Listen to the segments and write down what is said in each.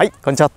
はいこんにちは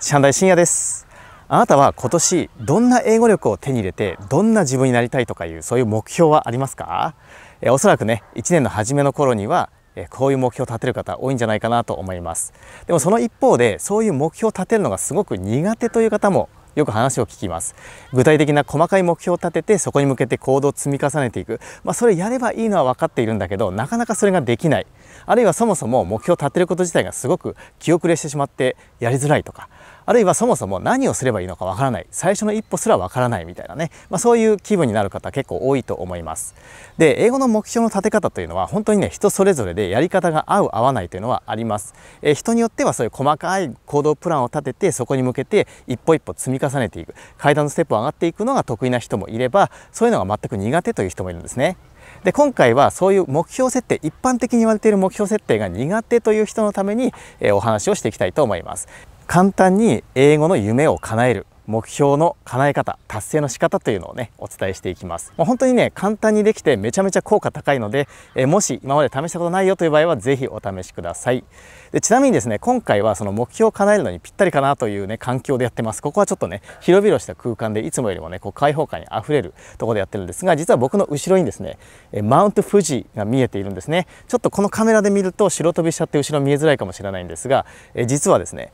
師範大深夜ですあなたは今年どんな英語力を手に入れてどんな自分になりたいとかいうそういう目標はありますかえおそらくね1年の初めの頃にはえこういう目標を立てる方多いんじゃないかなと思いますでもその一方でそういう目標を立てるのがすごく苦手という方もよく話を聞きます具体的な細かい目標を立ててそこに向けて行動を積み重ねていく、まあ、それやればいいのは分かっているんだけどなかなかそれができないあるいはそもそも目標を立てること自体がすごく気後れしてしまってやりづらいとかあるいはそもそも何をすればいいのかわからない最初の一歩すらわからないみたいなね、まあ、そういう気分になる方結構多いと思いますで英語の目標の立て方というのは本当にね人それぞれでやり方が合う合わないというのはあります、えー、人によってはそういう細かい行動プランを立ててそこに向けて一歩一歩積み重ねていく階段のステップを上がっていくのが得意な人もいればそういうのが全く苦手という人もいるんですねで今回はそういう目標設定一般的に言われている目標設定が苦手という人のために、えー、お話をしていきたいと思います簡単に英語の夢を叶える目標の叶え方達成の仕方というのをねお伝えしていきます、まあ、本当にね簡単にできてめちゃめちゃ効果高いので、えもし今まで試したことないよという場合は是非お試しくださいでちなみにですね今回はその目標を叶えるのにぴったりかなというね環境でやってますここはちょっとね広々した空間でいつもよりもねこう開放感にあふれるとこでやってるんですが実は僕の後ろにですねマウント富士が見えているんですねちょっとこのカメラで見ると白飛びしちゃって後ろ見えづらいかもしれないんですが実はですね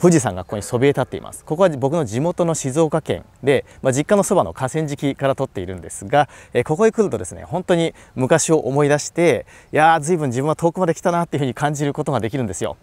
富士山がここにそびえ立っていますここは僕の地元の静岡県で、まあ、実家のそばの河川敷から撮っているんですが、えー、ここへ来るとですね本当に昔を思い出していやー随分自分は遠くまで来たなっていうふうに感じることができるんですよ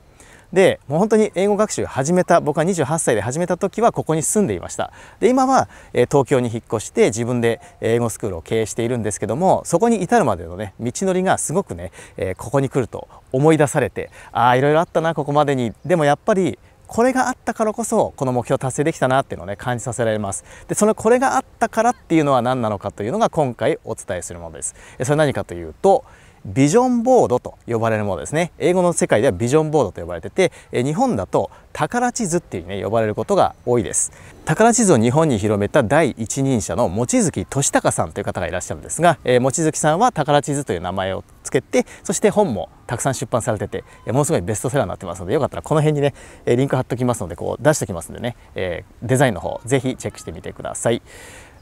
でもう本当に英語学習始めた僕は28歳で始めた時はここに住んでいましたで今は、えー、東京に引っ越して自分で英語スクールを経営しているんですけどもそこに至るまでのね道のりがすごくね、えー、ここに来ると思い出されてああいろいろあったなここまでにでもやっぱりこれがあったからこそこの目標達成できたなっていうのをね感じさせられますでそのこれがあったからっていうのは何なのかというのが今回お伝えするものですそれ何かというとビジョンボードと呼ばれるものですね英語の世界ではビジョンボードと呼ばれてて日本だと宝地図っていうね呼ばれることが多いです宝地図を日本に広めた第一人者の望月俊孝さんという方がいらっしゃるんですが、えー、望月さんは宝地図という名前をつけてそして本もたくさん出版されてて、えものすごいベストセラーになってますのでよかったらこの辺にね、えリンク貼っときますのでこう出しておきますんでね、えー、デザインの方ぜひチェックしてみてください。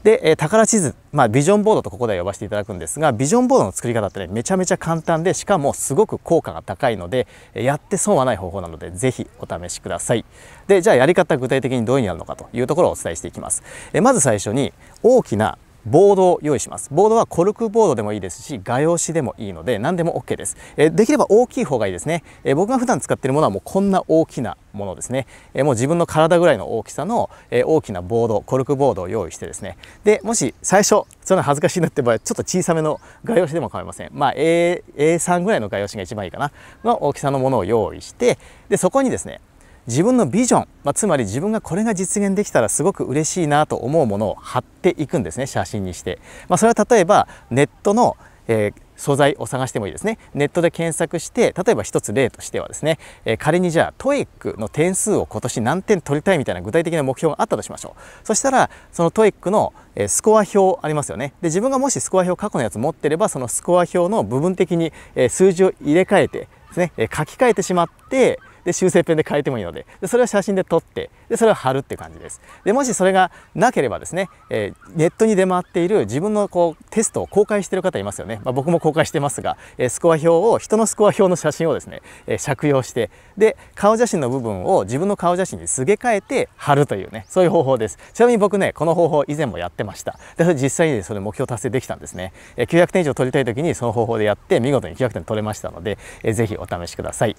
で、えー、宝地図、まあ、ビジョンボードとここでは呼ばせていただくんですが、ビジョンボードの作り方ってね、めちゃめちゃ簡単で、しかもすごく効果が高いので、やって損はない方法なので、ぜひお試しください。で、じゃあやり方具体的にどういうにやるのかというところをお伝えしていきます。えまず最初に、大きなボードを用意しますボードはコルクボードでもいいですし画用紙でもいいので何でも OK です、えできれば大きい方がいいですね、え僕が普段使ってるものはもうこんな大きなものですね、えもう自分の体ぐらいの大きさの、え大きなボードコルクボードを用意してですねでもし最初そうの恥ずかしいなって場合ちょっと小さめの画用紙でも構いませんまあ A A3 ぐらいの画用紙が一番いいかなの大きさのものを用意してでそこにですね自分のビジョン、まあ、つまり自分がこれが実現できたらすごく嬉しいなと思うものを貼っていくんですね写真にして、まあ、それは例えばネットの、えー、素材を探してもいいですねネットで検索して例えば一つ例としてはですね、えー、仮にじゃあ TOEIC の点数を今年何点取りたいみたいな具体的な目標があったとしましょうそしたらその TOEIC のスコア表ありますよねで自分がもしスコア表過去のやつ持ってればそのスコア表の部分的に数字を入れ替えてですね書き換えてしまってで修正ペンで変えてもいいのででそれを写真で撮ってでそれを貼るっていう感じですでもしそれがなければですね、えー、ネットに出回っている自分のこうテストを公開している方いますよね、まあ、僕も公開してますが、えー、スコア表を人のスコア表の写真をですね、えー、借用してで顔写真の部分を自分の顔写真にすげ替えて貼るというねそういう方法ですちなみに僕ねこの方法以前もやってましたで実際にそれ目標達成できたんですね、えー、900点以上取りたい時にその方法でやって見事に900点取れましたので、えー、ぜひお試しください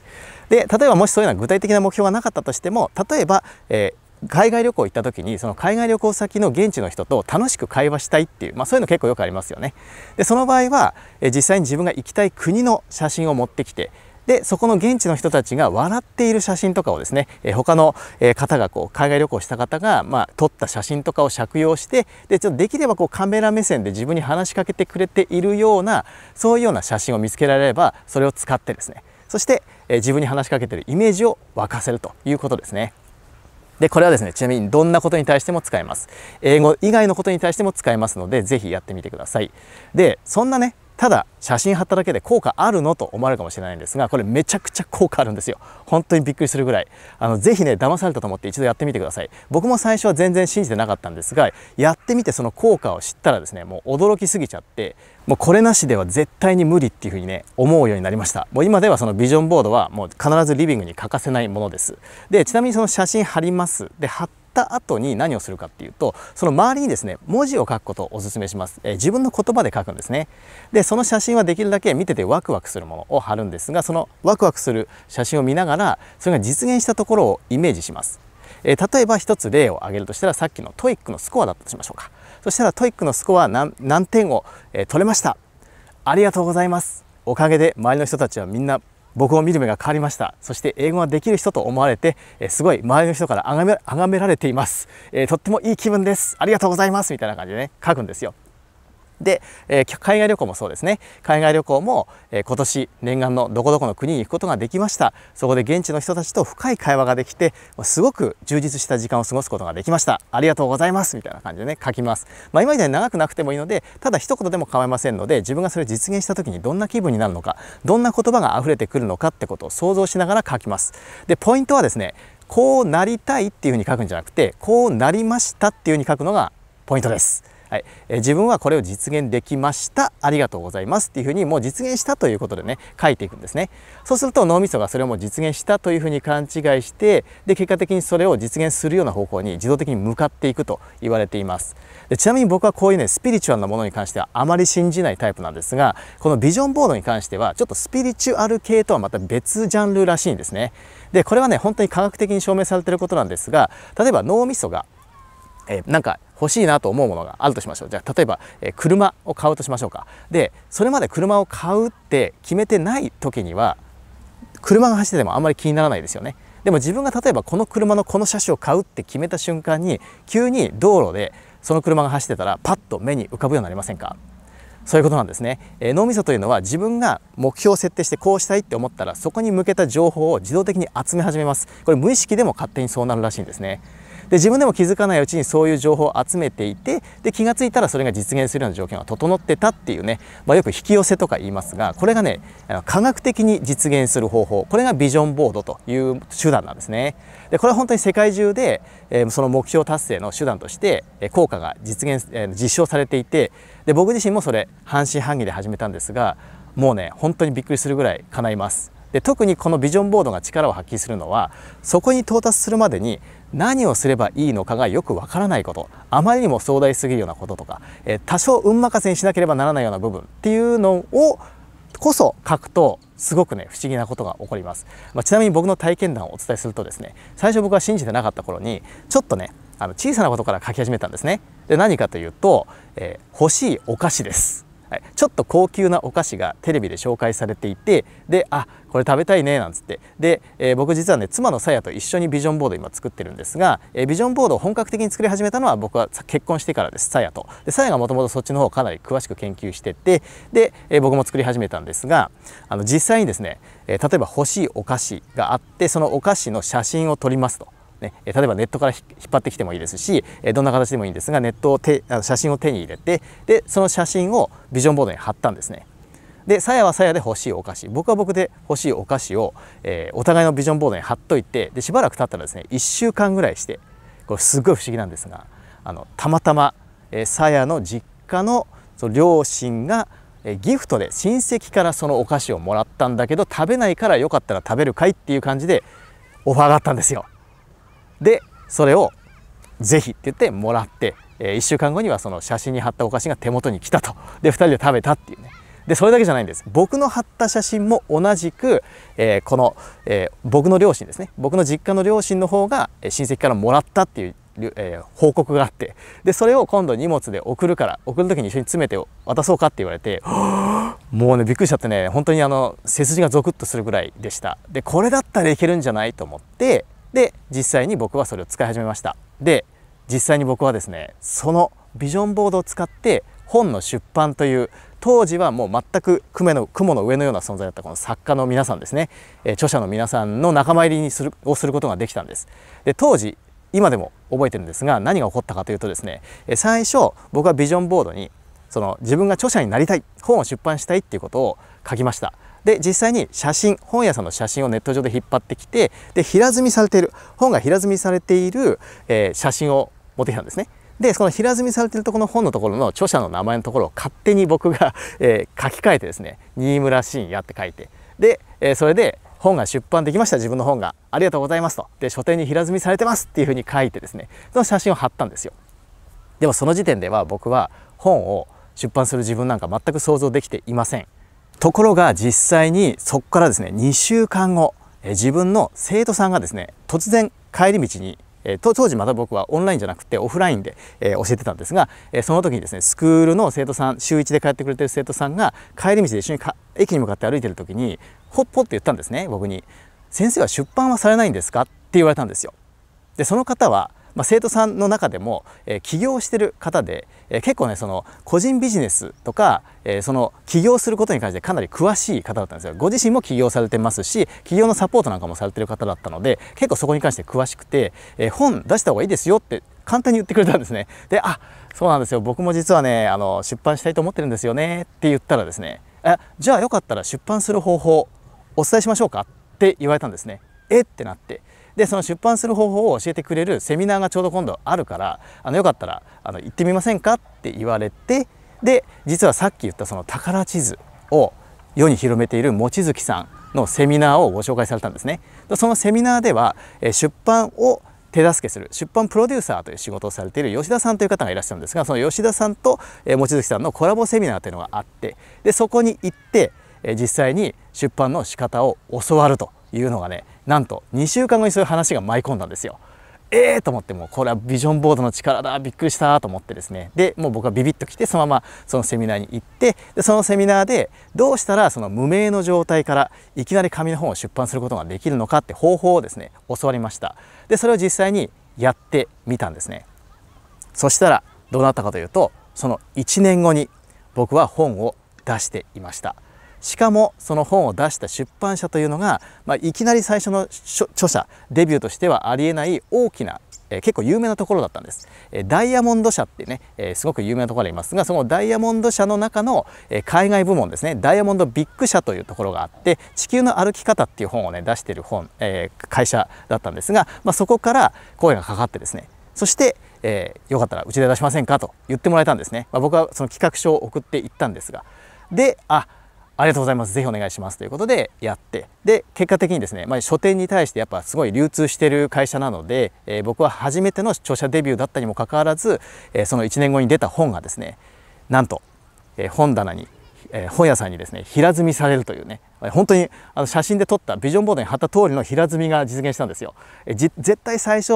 で例えばもしそういうような具体的な目標がなかったとしても例えば、えー海外旅行行った時にその海外旅行先の現地の人と楽しく会話したいっていう、まあ、そういうの結構よくありますよね。でその場合は実際に自分が行きたい国の写真を持ってきてでそこの現地の人たちが笑っている写真とかをですね、え他の方がこう海外旅行した方が、まあ、撮った写真とかを借用してでちょっとできればこうカメラ目線で自分に話しかけてくれているようなそういうような写真を見つけられればそれを使ってですねそしてえ自分に話しかけてるイメージを沸かせるということですね。で、これはですね、ちなみにどんなことに対しても使えます。英語以外のことに対しても使えますので、是非やってみてください。で、そんなね、ただ写真貼っただけで効果あるのと思われるかもしれないんですがこれめちゃくちゃ効果あるんですよ本当にびっくりするぐらいあのぜひね騙されたと思って一度やってみてください僕も最初は全然信じてなかったんですがやってみてその効果を知ったらですねもう驚きすぎちゃってもうこれなしでは絶対に無理っていうふうにね思うようになりましたもう今ではそのビジョンボードはもう必ずリビングに欠かせないものですでちなみにその写真貼りますで貼ってった後に何をするかっていうとその周りにですね文字を書くことをお勧めします、えー、自分の言葉で書くんですねでその写真はできるだけ見ててワクワクするものを貼るんですがそのワクワクする写真を見ながらそれが実現したところをイメージしますえ例えば一つ例を挙げるとしたらさっきのトイックのスコアだったとしましょうかそしたらトイックのスコア何何点を、え取れましたありがとうございますおかげで周りの人たちはみんな僕を見る目が変わりましたそして英語ができる人と思われて、えすごい周りの人から崇めめられています、えとってもいい気分ですありがとうございますみたいな感じでね書くんですよで、えー、海外旅行もそうですね海外旅行も、えー、今年念願のどこどこの国に行くことができましたそこで現地の人たちと深い会話ができてすごく充実した時間を過ごすことができましたありがとうございますみたいな感じでね書きますまあ今みたいに長くなくてもいいのでただ一言でも構いませんので自分がそれを実現した時にどんな気分になるのかどんな言葉が溢れてくるのかってことを想像しながら書きますでポイントはですねこうなりたいっていうふうに書くんじゃなくてこうなりましたっていうふうに書くのがポイントですはい、え自分はこれを実現できましたありがとうございますっていうふうにもう実現したということでね書いていくんですねそうすると脳みそがそれをもう実現したというふうに勘違いしてで結果的にそれを実現するような方向に自動的に向かっていくと言われていますでちなみに僕はこういうねスピリチュアルなものに関してはあまり信じないタイプなんですがこのビジョンボードに関してはちょっとスピリチュアル系とはまた別ジャンルらしいんですねでこれはね本当に科学的に証明されてることなんですが例えば脳みそがえー、なんか欲しいなと思うものがあるとしましょうじゃあ例えば、えー、車を買うとしましょうかでそれまで車を買うって決めてない時には車が走っててもあんまり気にならないですよねでも自分が例えばこの車のこの車種を買うって決めた瞬間に急に道路でその車が走ってたらパッと目に浮かぶようになりませんかそういうことなんですね、えー、脳みそというのは自分が目標を設定してこうしたいって思ったらそこに向けた情報を自動的に集め始めますこれ無意識でも勝手にそうなるらしいんですねで自分でも気づかないうちにそういう情報を集めていてで気が付いたらそれが実現するような条件が整ってたっていうね、まあ、よく引き寄せとか言いますがこれがね科学的に実現する方法これがビジョンボードという手段なんですね。でこれは本当に世界中で、えー、その目標達成の手段として、えー、効果が実現、えー、実証されていてで僕自身もそれ半信半疑で始めたんですがもうね本当にびっくりするぐらい叶います。で特にこのビジョンボードが力を発揮するのはそこに到達するまでに何をすればいいのかがよくわからないことあまりにも壮大すぎるようなこととか、え多少運任せにしなければならないような部分っていうのをこそ書くとすごくね不思議なことが起こります、まあ、ちなみに僕の体験談をお伝えするとですね最初僕は信じてなかった頃にちょっとねあの小さなことから書き始めたんですねで何かというと、えー、欲しいお菓子ですはい、ちょっと高級なお菓子がテレビで紹介されていてであこれ食べたいねなんつってで、えー、僕実はね妻のさやと一緒にビジョンボード今作ってるんですが、えー、ビジョンボードを本格的に作り始めたのは僕は結婚してからですさやとでさやがもともとそっちの方をかなり詳しく研究しててで、えー、僕も作り始めたんですがあの実際にですね、え例えば欲しいお菓子があってそのお菓子の写真を撮りますと。ね、例えばネットから引っ張ってきてもいいですしどんな形でもいいんですがネットを手写真を手に入れてでその写真をビジョンボードに貼ったんですね。でさやはさやで欲しいお菓子僕は僕で欲しいお菓子を、えー、お互いのビジョンボードに貼っといてでしばらく経ったらですね1週間ぐらいしてこれすごい不思議なんですがあのたまたまさや、えー、の実家のその両親がギフトで親戚からそのお菓子をもらったんだけど食べないからよかったら食べるかいっていう感じでオファーがあったんですよ。でそれをぜひって言ってもらって、えー、1週間後にはその写真に貼ったお菓子が手元に来たとで2人で食べたっていうねでそれだけじゃないんです僕の貼った写真も同じく、えー、この、えー、僕の両親ですね僕の実家の両親の方が親戚からもらったっていう、えー、報告があってでそれを今度荷物で送るから送る時に一緒に詰めて渡そうかって言われて もうねびっくりしちゃってね本当にあの背筋がゾクッとするぐらいでしたでこれだったらいけるんじゃないと思ってで実際に僕はそれを使い始めましたで実際に僕はですねそのビジョンボードを使って本の出版という当時はもう全く雲の雲の上のような存在だったこの作家の皆さんですね、え著者の皆さんの仲間入りにするをすることができたんですで当時今でも覚えてるんですが何が起こったかというとですね最初僕はビジョンボードにその自分が著者になりたい本を出版したいっていうことを書きましたで実際に写真本屋さんの写真をネット上で引っ張ってきてで平積みされている本が平積みされている、えー、写真を持ってきたんですね。でその平積みされてるところの本のところの著者の名前のところを勝手に僕が、えー、書き換えてですね「新村信也」って書いてで、えー、それで本が出版できました自分の本がありがとうございますとで書店に平積みされてますっていうふうに書いてですねその写真を貼ったんですよでもその時点では僕は本を出版する自分なんか全く想像できていませんところが実際にそこからですね2週間後自分の生徒さんがですね突然帰り道に当時まだ僕はオンラインじゃなくてオフラインで、え教えてたんですが、えその時にですねスクールの生徒さん週1で通ってくれてる生徒さんが帰り道で一緒にか駅に向かって歩いてる時にほっぽって言ったんですね僕に「先生は出版はされないんですか?」って言われたんですよ。でその方はまあ、生徒さんの中でも、えー、起業してる方で、えー、結構ねその個人ビジネスとか、えー、その起業することに関してかなり詳しい方だったんですよご自身も起業されてますし起業のサポートなんかもされてる方だったので結構そこに関して詳しくて、えー、本出した方がいいですよって簡単に言ってくれたんですねであそうなんですよ僕も実はねあの出版したいと思ってるんですよねって言ったらですねあじゃあよかったら出版する方法お伝えしましょうかって言われたんですねえってなってでその出版する方法を教えてくれるセミナーがちょうど今度あるからあのよかったらあの行ってみませんかって言われてで実はさっき言ったその宝地図を世に広めている望月さんのセミナーをご紹介されたんですね。そのセミナーでは出版を手助けする出版プロデューサーという仕事をされている吉田さんという方がいらっしゃるんですがその吉田さんと望月さんのコラボセミナーというのがあってでそこに行って実際に出版の仕方を教わるというのがねなんと2週間後にそういう話が舞い込んだんですよ。えーと思ってもうこれはビジョンボードの力だびっくりしたと思ってですねでもう僕はビビッと来てそのままそのセミナーに行ってでそのセミナーでどうしたらその無名の状態からいきなり紙の本を出版することができるのかって方法をですね教わりましたでそれを実際にやってみたんですねそしたらどうなったかというとその1年後に僕は本を出していましたしかもその本を出した出版社というのが、まあ、いきなり最初の著者デビューとしてはありえない大きなえ結構有名なところだったんです、えダイヤモンド社ってね、えすごく有名なところありますがそのダイヤモンド社の中の、え海外部門ですねダイヤモンドビッグ社というところがあって「地球の歩き方」っていう本をね出してる本、え会社だったんですが、まあ、そこから声がかかってですねそしてえー、よかったらうちで出しませんかと言ってもらえたんですね、まあ、僕はその企画書を送っていったんですがであありがとうございます。ぜひお願いします。ということでやって、で、結果的にですね、まあ、書店に対してやっぱすごい流通してる会社なので、えー、僕は初めての著者デビューだったにもかかわらず、えー、その1年後に出た本がですね、なんと、えー、本棚に、え本屋さんにですね、平積みされるというね、本当にあの写真で撮ったビジョンボードに貼った通りの平積みが実現したんですよ。え絶対最初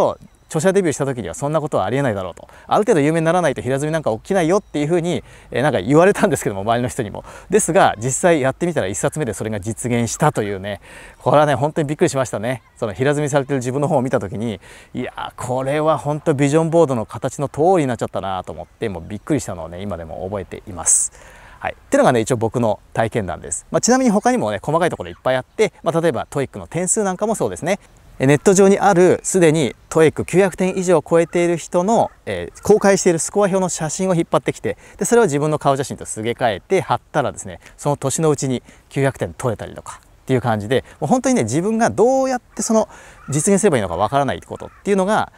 著者デビューした時にはそんなことはありえないだろうとある程度有名にならないと平積みなんか起きないよっていうふうに、えー、なんか言われたんですけども周りの人にもですが実際やってみたら1冊目でそれが実現したというねこれはね本当にびっくりしましたねその平積みされてる自分の本を見た時にいやこれは本当ビジョンボードの形の通りになっちゃったなと思ってもうびっくりしたのをね今でも覚えています。はい、っていうのがね一応僕の体験談です、まあ、ちなみに他にもね細かいところいっぱいあって、まあ、例えばトイックの点数なんかもそうですねネット上にあるすでに TOEIC900 点以上を超えている人の、えー、公開しているスコア表の写真を引っ張ってきてでそれを自分の顔写真とすげ替えて貼ったらですねその年のうちに900点取れたりとかっていう感じでもう本当にね自分がどうやってその実現すればいいのかわからないことっていうのが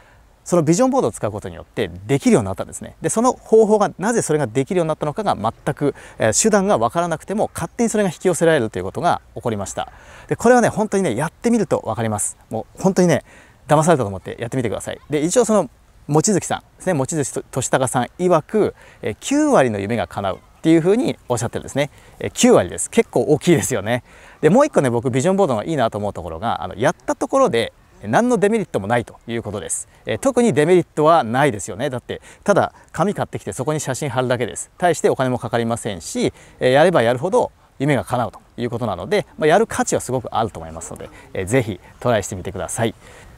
そのビジョンボードを使うことによってできるようになったんですねでその方法がなぜそれができるようになったのかが全く、えー、手段が分からなくても勝手にそれが引き寄せられるということが起こりましたでこれはね本当にねやってみると分かりますもう本当にね騙されたと思ってやってみてくださいで一応その望月さんですね望月俊孝さん曰く、えー、9割の夢が叶うっていうふうにおっしゃってるんですね。9割です。結構大きいですよね。で、もう一個ね、僕ビジョンボードのいいなと思うところが、あのやったところで何のデメリットもないということです、え特にデメリットはないですよねだってただ紙買ってきてそこに写真貼るだけです対してお金もかかりませんし、えやればやるほど夢が叶うということなので、まあ、やる価値はすごくあると思いますので、えー、ぜひトライしてみてください。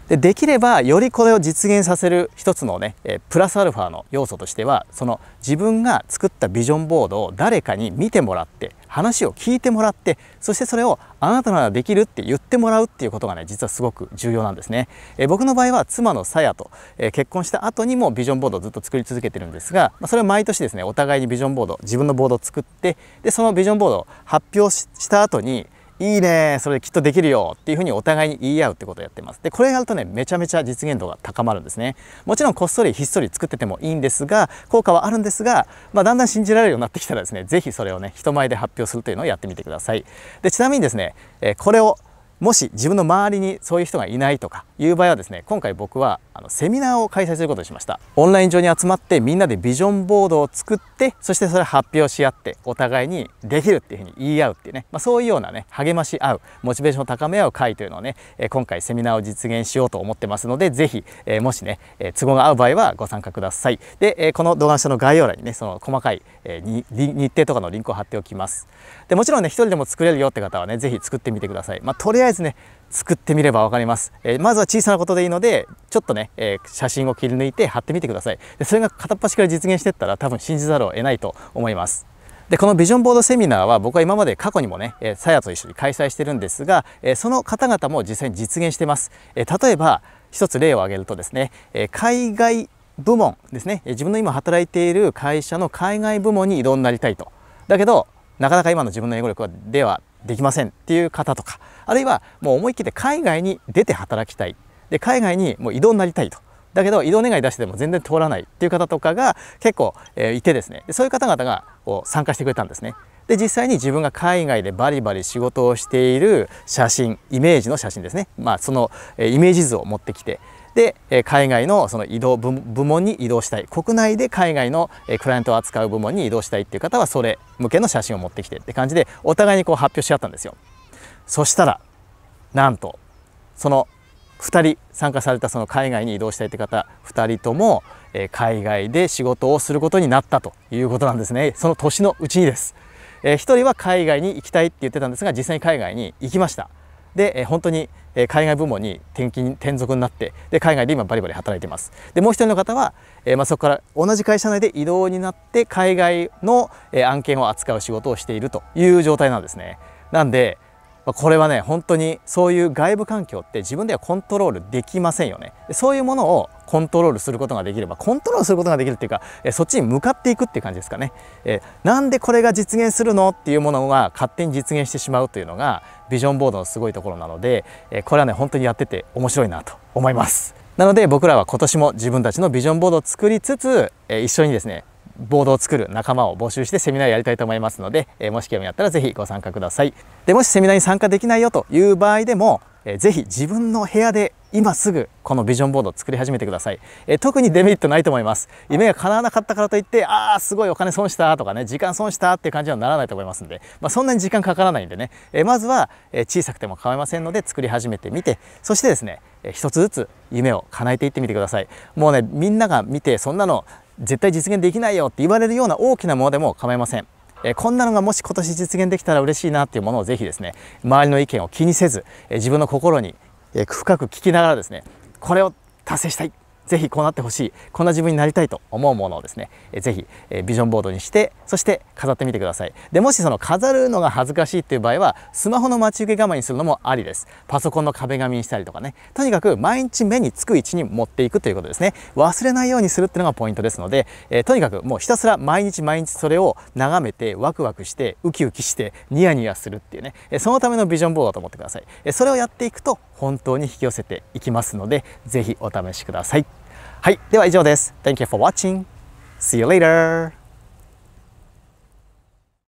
でできればよりこれを実現させる一つのね、えプラスアルファの要素としてはその自分が作ったビジョンボードを誰かに見てもらって話を聞いてもらってそしてそれをあなたならできるって言ってもらうっていうことがね実はすごく重要なんですね、え僕の場合は妻のさやと、え結婚した後にもビジョンボードをずっと作り続けてるんですが、まそれは毎年ですねお互いにビジョンボード自分のボードを作ってでそのビジョンボードを発表した後にいいねそれきっとできるよっていうふうにお互いに言い合うってことをやってますでこれやるとねめちゃめちゃ実現度が高まるんですねもちろんこっそりひっそり作っててもいいんですが効果はあるんですが、まあ、だんだん信じられるようになってきたらですね是非それをね人前で発表するというのをやってみてくださいでちなみにですね、えこれをもし自分の周りにそういう人がいないとかいう場合はですね今回僕はあのセミナーを開催することにしましたオンライン上に集まってみんなでビジョンボードを作ってそしてそれを発表し合ってお互いにできるっていうふうに言い合うっていうね、まあ、そういうようなね励まし合うモチベーションを高め合う会というのをね今回セミナーを実現しようと思ってますので是非、えもしね都合が合う場合はご参加くださいでこの動画下の概要欄にねその細かいえ日程とかのリンクを貼っておきます。でもちろんね、1人でも作れるよって方はね、是非作ってみてください。まあ、とりあえずね、作ってみれば分かります、えー、まずは小さなことでいいのでちょっとね、えー、写真を切り抜いて貼ってみてくださいでそれが片っ端から実現してったら多分信じざるを得ないと思いますでこのビジョンボードセミナーは僕は今まで過去にもねさや、と一緒に開催してるんですが、えその方々も実際に実現してます、え例えば一つ例を挙げるとですね、え海外部門ですね自分の今働いている会社の海外部門に異動になりたいとだけどなかなか今の自分の英語力ではできませんっていう方とかあるいはもう思い切って海外に出て働きたいで海外にもう異動になりたいとだけど移動願い出しても全然通らないっていう方とかが結構、えいてですねそういう方々がこう参加してくれたんですねで実際に自分が海外でバリバリ仕事をしている写真イメージの写真ですねまあその、えイメージ図を持ってきてで、え海外のその移動部門に移動したい国内で海外の、えクライアントを扱う部門に移動したいっていう方はそれ向けの写真を持ってきてって感じでお互いにこう発表し合ったんですよそしたらなんとその2人参加されたその海外に移動したいって方2人とも、え海外で仕事をすることになったということなんですねその年のうちにです、え1人は海外に行きたいって言ってたんですが実際に海外に行きましたで、え本当にえ海外部門に転勤転属になってで海外で今バリバリ働いてますでもう一人の方は、えまあ、そこから同じ会社内で移動になって海外の、え案件を扱う仕事をしているという状態なんですねなんでこれはね本当にそういう外部環境って自分ではコントロールできませんよねそういうものをコントロールすることができればコントロールすることができるっていうかそっちに向かっていくっていう感じですかねえなんでこれが実現するのっていうものが勝手に実現してしまうというのがビジョンボードのすごいところなのでこれはね本当にやってて面白いなと思いますなので僕らは今年も自分たちのビジョンボードを作りつつ一緒にですねボードを作る仲間を募集してセミナーやりたいと思いますので、えもし興味あったらぜひご参加くださいでもしセミナーに参加できないよという場合でも、えー、ぜひ自分の部屋で今すぐこのビジョンボードを作り始めてください、え特にデメリットないと思います夢が叶わなかったからといってああすごいお金損したとかね時間損したっていう感じにはならないと思いますんで、まあ、そんなに時間かからないんでね、えまずは、え小さくても構いませんので作り始めてみてそしてですね一つずつ夢を叶えていってみてくださいもうねみんなが見てそんなの絶対実現できないよって言われるような大きなものでも構いません。えこんなのがもし今年実現できたら嬉しいなっていうものをぜひですね周りの意見を気にせず、え自分の心に、え深く聞きながらですねこれを達成したいぜひこうなってほしいこんな自分になりたいと思うものをですねぜひビジョンボードにしてそして飾ってみてくださいでもしその飾るのが恥ずかしいっていう場合はスマホの待ち受け我慢にするのもありですパソコンの壁紙にしたりとかねとにかく毎日目につく位置に持っていくということですね忘れないようにするっていうのがポイントですので、えー、とにかくもうひたすら毎日毎日それを眺めてワクワクしてウキウキしてニヤニヤするっていうねそのためのビジョンボードだと思ってくださいそれをやっていくと本当に引き寄せていきますので、ぜひお試しください。はい、では以上です。Thank you for watching. See you later!